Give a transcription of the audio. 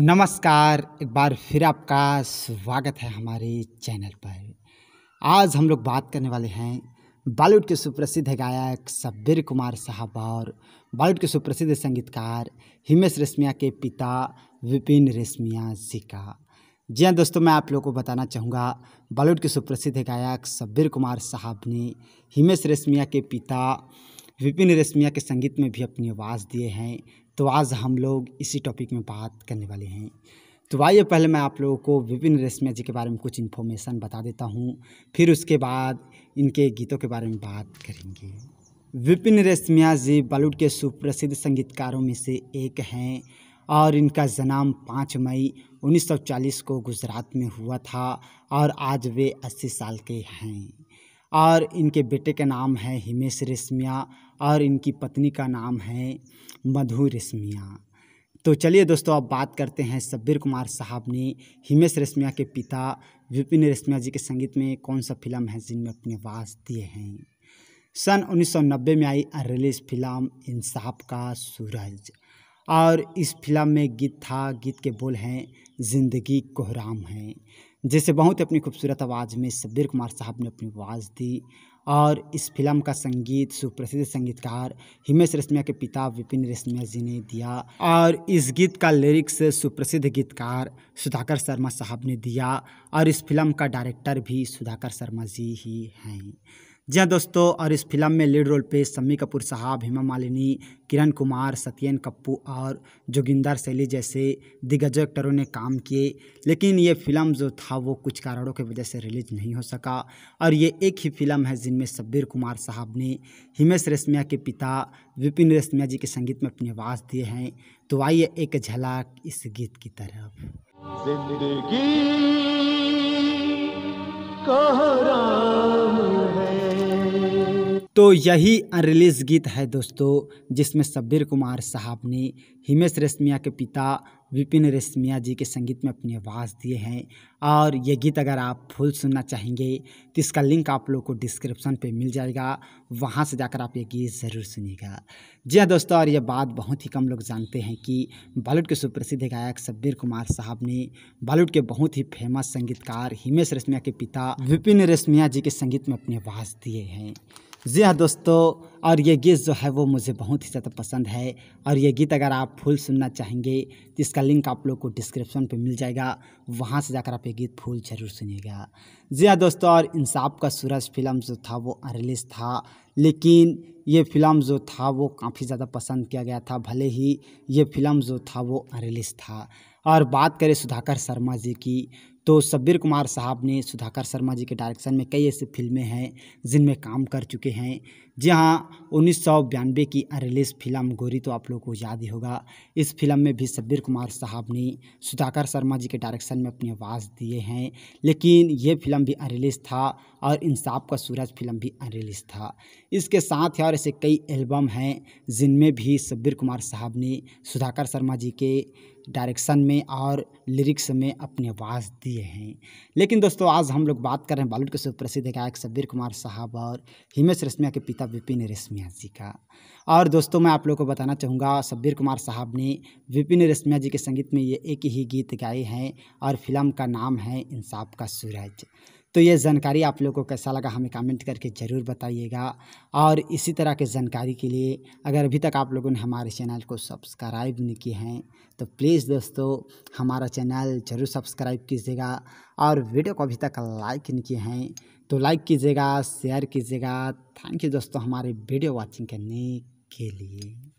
नमस्कार एक बार फिर आपका स्वागत है हमारे चैनल पर आज हम लोग बात करने वाले हैं बॉलीवुड के सुप्रसिद्ध गायक शब्बीर कुमार साहब और बॉलीवुड के सुप्रसिद्ध संगीतकार हिमेश रेशमिया के पिता विपिन रेशमिया जी का जी हाँ दोस्तों मैं आप लोगों को बताना चाहूँगा बॉलीवुड के सुप्रसिद्ध गायक सब्बीर कुमार साहब ने हिमेश रेशमिया के पिता विपिन रेशमिया के संगीत में भी अपनी आवाज़ दिए हैं तो आज हम लोग इसी टॉपिक में बात करने वाले हैं तो आइए पहले मैं आप लोगों को विपिन रेशमिया जी के बारे में कुछ इन्फॉर्मेशन बता देता हूँ फिर उसके बाद इनके गीतों के बारे में बात करेंगे विपिन रेशमिया जी बॉलीवुड के सुप्रसिद्ध संगीतकारों में से एक हैं और इनका जन्म पाँच मई 1940 को गुजरात में हुआ था और आज वे 80 साल के हैं और इनके बेटे का नाम है हिमेश रेशमिया और इनकी पत्नी का नाम है मधु रेशमिया तो चलिए दोस्तों अब बात करते हैं सब्बीर कुमार साहब ने हिमेश रेशमिया के पिता विपिन रेशमिया जी के संगीत में कौन सा फिल्म है जिनमें अपनी आवाज़ दिए हैं सन 1990 में आई रिलीज फिल्म इंसाफ का सूरज और इस फिल्म में गीत था गीत के बोल हैं ज़िंदगी कोहराम है जैसे बहुत अपनी खूबसूरत आवाज़ में सब्दीर कुमार साहब ने अपनी आवाज़ दी और इस फिल्म का संगीत सुप्रसिद्ध संगीतकार हिमेश रेशमिया के पिता विपिन रेशमिया जी ने दिया और इस गीत का लिरिक्स सुप्रसिद्ध गीतकार सुधाकर शर्मा साहब ने दिया और इस फिल्म का डायरेक्टर भी सुधाकर शर्मा जी ही हैं जी हाँ दोस्तों और इस फिल्म में लीड रोल पे सम्मी कपूर साहब हेमा मालिनी किरण कुमार सत्यन कप्पू और जोगिंदर शैली जैसे दिग्गज एक्टरों ने काम किए लेकिन ये फिल्म जो था वो कुछ कारणों की वजह से रिलीज नहीं हो सका और ये एक ही फिल्म है जिनमें शब्बीर कुमार साहब ने हिमेश रेशमिया के पिता विपिन रेशमिया जी के संगीत में अपनी आवाज़ दिए हैं तो आइए एक झलक इस गीत की तरफ जिंदगी तो यही अनरिलीज गीत है दोस्तों जिसमें सब्बीर कुमार साहब ने हिमेश रेशमिया के पिता विपिन रेशमिया जी के संगीत में अपनी आवाज़ दिए हैं और ये गीत अगर आप फुल सुनना चाहेंगे तो इसका लिंक आप लोग को डिस्क्रिप्शन पे मिल जाएगा वहाँ से जाकर आप ये गीत ज़रूर सुनिएगा जी हाँ दोस्तों और ये बात बहुत ही कम लोग जानते हैं कि बॉलीवुड के सुप्रसिद्ध गायक सब्बीर कुमार साहब ने बॉलीवुड के बहुत ही फेमस संगीतकार हिमेश रेशमिया के पिता विपिन रेशमिया जी के संगीत में अपनी आवाज़ दिए हैं जी हाँ दोस्तों और ये गीत जो है वो मुझे बहुत ही ज़्यादा पसंद है और ये गीत अगर आप फुल सुनना चाहेंगे तो इसका लिंक आप लोग को डिस्क्रिप्शन पे मिल जाएगा वहाँ से जाकर आप ये गीत फुल ज़रूर सुनिएगा जी हाँ दोस्तों और इंसाफ का सूरज फिल्म जो था वो अनरिलीज था लेकिन ये फिल्म जो था वो काफ़ी ज़्यादा पसंद किया गया था भले ही ये फिल्म जो था वो अनरिलीज था और बात करें सुधाकर शर्मा जी की तो शब्बीर कुमार साहब ने सुधाकर शर्मा जी के डायरेक्शन में कई ऐसी फिल्में हैं जिनमें काम कर चुके हैं जी हाँ उन्नीस की अनरिलीज फिल्म गोरी तो आप लोग को याद ही होगा इस फिल्म में भी शब्बीर कुमार साहब ने सुधाकर शर्मा जी के डायरेक्शन में अपनी आवाज़ दिए हैं लेकिन ये फिल्म भी अनरिलीज था और इंसाफ का सूरज फिल्म भी अनरिलीज था इसके साथ ही और ऐसे कई एल्बम हैं जिनमें भी शब्बीर कुमार साहब ने सुधाकर शर्मा जी के डायरेक्शन में और लिरिक्स में अपनी आवाज़ दी दिए हैं लेकिन दोस्तों आज हम लोग बात कर रहे हैं बॉलीवुड के सुप्रसिद्ध गायक शब्बीर कुमार साहब और हिमेश रेशमिया के पिता विपिन रेशमिया जी का और दोस्तों मैं आप लोगों को बताना चाहूँगा शब्बीर कुमार साहब ने विपिन रेशमिया जी के संगीत में ये एक ही गीत गाए हैं और फिल्म का नाम है इंसाफ का सूरज तो ये जानकारी आप लोगों को कैसा लगा हमें कमेंट करके ज़रूर बताइएगा और इसी तरह के जानकारी के लिए अगर अभी तक आप लोगों ने हमारे चैनल को सब्सक्राइब नहीं किए हैं तो प्लीज़ दोस्तों हमारा चैनल ज़रूर सब्सक्राइब कीजिएगा और वीडियो को अभी तक लाइक नहीं किए हैं तो लाइक कीजिएगा शेयर कीजिएगा थैंक यू दोस्तों हमारे वीडियो वॉचिंग करने के लिए